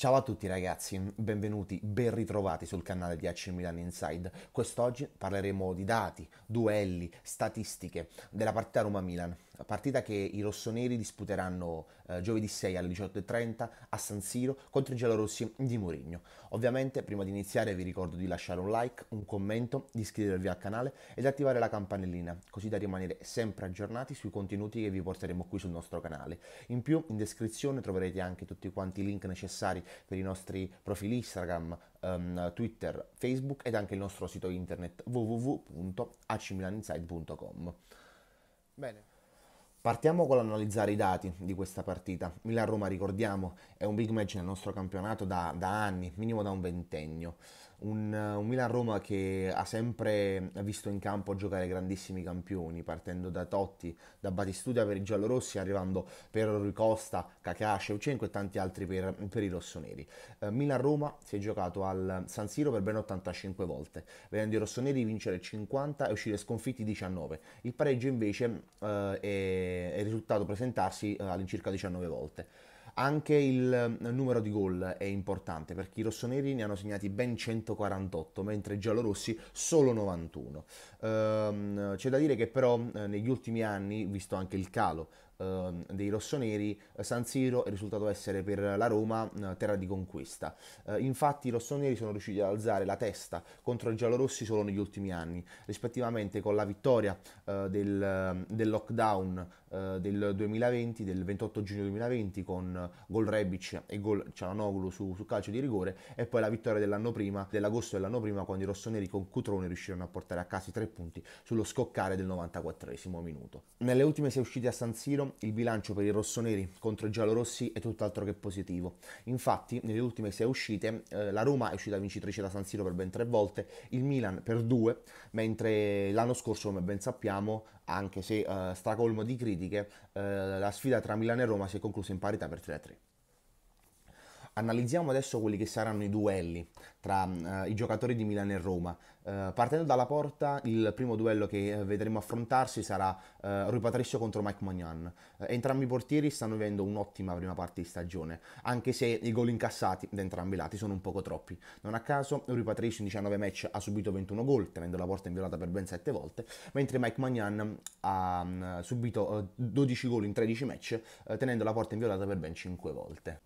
Ciao a tutti ragazzi, benvenuti, ben ritrovati sul canale di AC Milan Inside. Quest'oggi parleremo di dati, duelli, statistiche della partita Roma-Milan partita che i rossoneri disputeranno eh, giovedì 6 alle 18.30 a San Siro contro i giallorossi di Mourinho. Ovviamente prima di iniziare vi ricordo di lasciare un like, un commento, di iscrivervi al canale ed attivare la campanellina così da rimanere sempre aggiornati sui contenuti che vi porteremo qui sul nostro canale. In più in descrizione troverete anche tutti quanti i link necessari per i nostri profili Instagram, um, Twitter, Facebook ed anche il nostro sito internet www.acmilaninside.com. Bene. Partiamo con l'analizzare i dati di questa partita. Milan-Roma, ricordiamo, è un big match nel nostro campionato da, da anni, minimo da un ventennio. Un, un, Milan-Roma che ha sempre visto in campo giocare grandissimi campioni, partendo da Totti, da Batistuta per i giallorossi, arrivando per Rui Costa, Kakà, Shevchenko e tanti altri per, per i rossoneri. Eh, Milan-Roma si è giocato al San Siro per ben 85 volte, vedendo i rossoneri vincere 50 e uscire sconfitti 19. Il pareggio invece eh, è eh, è, risultato presentarsi eh, all'incirca 19 volte. Anche il eh, numero di gol è importante perché i rossoneri ne hanno segnati ben 148, mentre i giallorossi solo 91. Ehm, c'è da dire che però negli ultimi anni, visto anche il calo Ehm, dei rossoneri, eh, San Siro è risultato essere per la Roma eh, terra di conquista. Eh, infatti i rossoneri sono riusciti ad alzare la testa contro i giallorossi solo negli ultimi anni, rispettivamente con la vittoria del, ehm, del, lockdown eh, del 2020, del 28 giugno 2020 con gol Rebic e gol Cialanoglu su, su calcio di rigore e poi la vittoria dell'anno prima, dell'agosto dell'anno prima quando i rossoneri con Cutrone riuscirono a portare a casa i tre punti sullo scoccare del 94 minuto. Nelle ultime sei uscite a San Siro il bilancio per i rossoneri contro i giallorossi è tutt'altro che positivo. Infatti nelle ultime sei uscite eh, la Roma è uscita vincitrice da San Siro per ben tre volte, il Milan per due, mentre l'anno scorso come ben sappiamo anche se eh, stracolmo di critiche, eh, la sfida tra Milano e Roma si è conclusa in parità per 3-3. Analizziamo adesso quelli che saranno i duelli tra eh, i giocatori di Milano e Roma. Eh, partendo dalla porta, il primo duello che eh, vedremo affrontarsi sarà eh, Rui Patricio contro Mike Magnan. Eh, entrambi i portieri stanno vivendo un'ottima prima parte di stagione, anche se i gol incassati da entrambi i lati sono un poco troppi. Non a caso, Rui Patricio in 19 match ha subito 21 gol, tenendo la porta inviolata per ben 7 volte, mentre Mike Magnan ha mh, mm, subito 12 eh, gol in 13 match, tenendo la porta inviolata per ben 5 volte.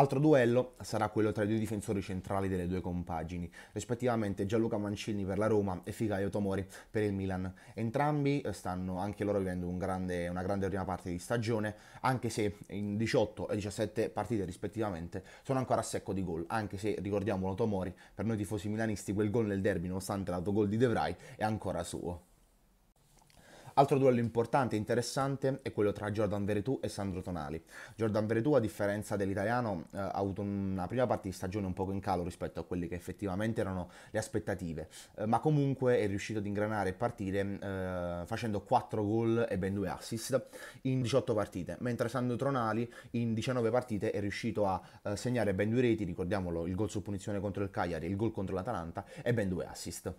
Altro duello sarà quello tra i due difensori centrali delle due compagini, rispettivamente Gianluca Mancini per la Roma e Figaio Tomori per il Milan. Entrambi eh, stanno anche loro vivendo un grande, una grande prima parte di stagione, anche se in 18 e 17 partite rispettivamente sono ancora a secco di gol, anche se ricordiamolo Tomori, per noi tifosi milanisti quel gol nel derby, nonostante l'autogol di De Vrij, è ancora suo. Altro duello importante e interessante è quello tra Jordan Veretù e Sandro Tonali. Jordan Veretù, a differenza dell'italiano, eh, ha avuto una prima parte di stagione un poco in calo rispetto a quelle che effettivamente erano le aspettative, eh, ma comunque è riuscito ad ingranare e partire eh, facendo 4 gol e ben 2 assist in 18 partite, mentre Sandro Tonali in 19 partite è riuscito a eh, segnare ben 2 reti, ricordiamolo, il gol su punizione contro il Cagliari, il gol contro l'Atalanta e ben 2 assist.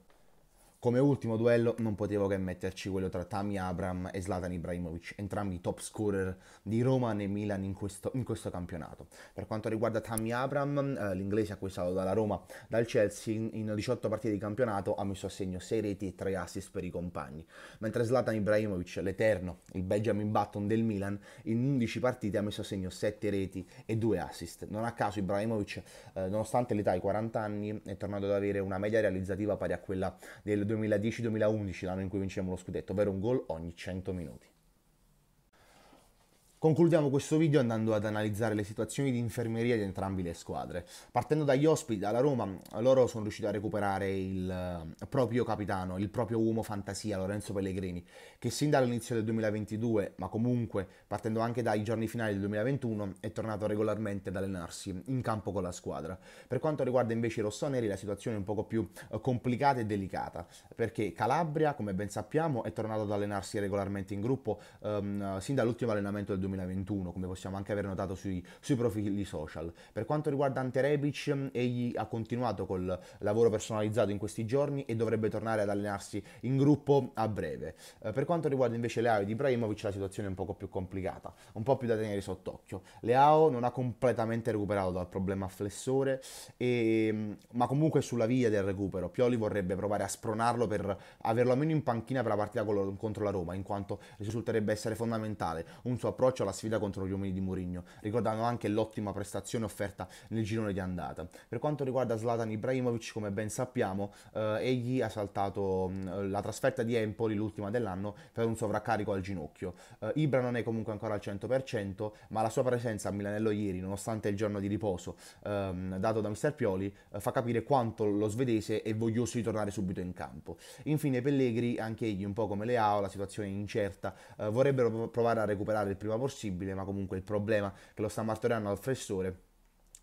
Come ultimo duello non potevo che metterci quello tra Tammy Abram e Zlatan Ibrahimovic, entrambi i top scorer di Roma e Milan in questo, in questo, campionato. Per quanto riguarda Tammy Abram, eh, l'inglese acquistato dalla Roma dal Chelsea in 18 partite di campionato ha messo a segno 6 reti e 3 assist per i compagni, mentre Zlatan Ibrahimovic, l'eterno, il Benjamin Button del Milan, in 11 partite ha messo a segno 7 reti e 2 assist. Non a caso Ibrahimovic, eh, nonostante l'età ai 40 anni, è tornato ad avere una media realizzativa pari a quella del 2010-2011, l'anno in cui vincevamo lo scudetto, ovvero un gol ogni 100 minuti. Concludiamo questo video andando ad analizzare le situazioni di infermeria di entrambe le squadre. Partendo dagli ospiti, alla Roma, loro sono riusciti a recuperare il eh, proprio capitano, il proprio uomo fantasia, Lorenzo Pellegrini, che sin dall'inizio del 2022, ma comunque partendo anche dai giorni finali del 2021, è tornato regolarmente ad allenarsi in campo con la squadra. Per quanto riguarda invece i rossoneri, la situazione è un poco più eh, complicata e delicata, perché Calabria, come ben sappiamo, è tornato ad allenarsi regolarmente in gruppo ehm, sin dall'ultimo allenamento del 2021 2021, come possiamo anche aver notato sui, sui profili social. Per quanto riguarda Ante Rebic, egli ha continuato col lavoro personalizzato in questi giorni e dovrebbe tornare ad allenarsi in gruppo a breve. Eh, per quanto riguarda invece Leao e Ibrahimovic, la situazione è un poco più complicata, un po' più da tenere sott'occhio. Leao non ha completamente recuperato dal problema flessore, e, ehm, ma comunque è sulla via del recupero. Pioli vorrebbe provare a spronarlo per averlo almeno in panchina per la partita contro la Roma, in quanto risulterebbe essere fondamentale un suo approccio vantaggio alla sfida contro gli uomini di Mourinho, ricordando anche l'ottima prestazione offerta nel girone di andata. Per quanto riguarda Zlatan Ibrahimovic, come ben sappiamo, eh, egli ha saltato mh, mm, la trasferta di Empoli, l'ultima dell'anno, per un sovraccarico al ginocchio. Eh, Ibra non è comunque ancora al 100%, ma la sua presenza a Milanello ieri, nonostante il giorno di riposo ehm, dato da Mr. Pioli, eh, fa capire quanto lo svedese è voglioso di tornare subito in campo. Infine Pellegri, anche egli un po' come Leao, la situazione è incerta, eh, vorrebbero provare a recuperare il prima possibile possibile, ma comunque il problema che lo sta martoriando al fessore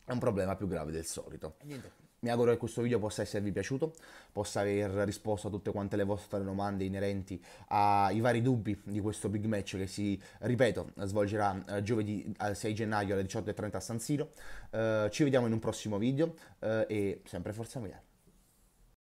è un problema più grave del solito. Niente. Mi auguro che questo video possa esservi piaciuto, possa aver risposto a tutte quante le vostre domande inerenti ai vari dubbi di questo big match che si, ripeto, svolgerà eh, giovedì 6 eh, gennaio alle 18.30 a San Siro. Uh, ci vediamo in un prossimo video uh, e sempre Forza Milano.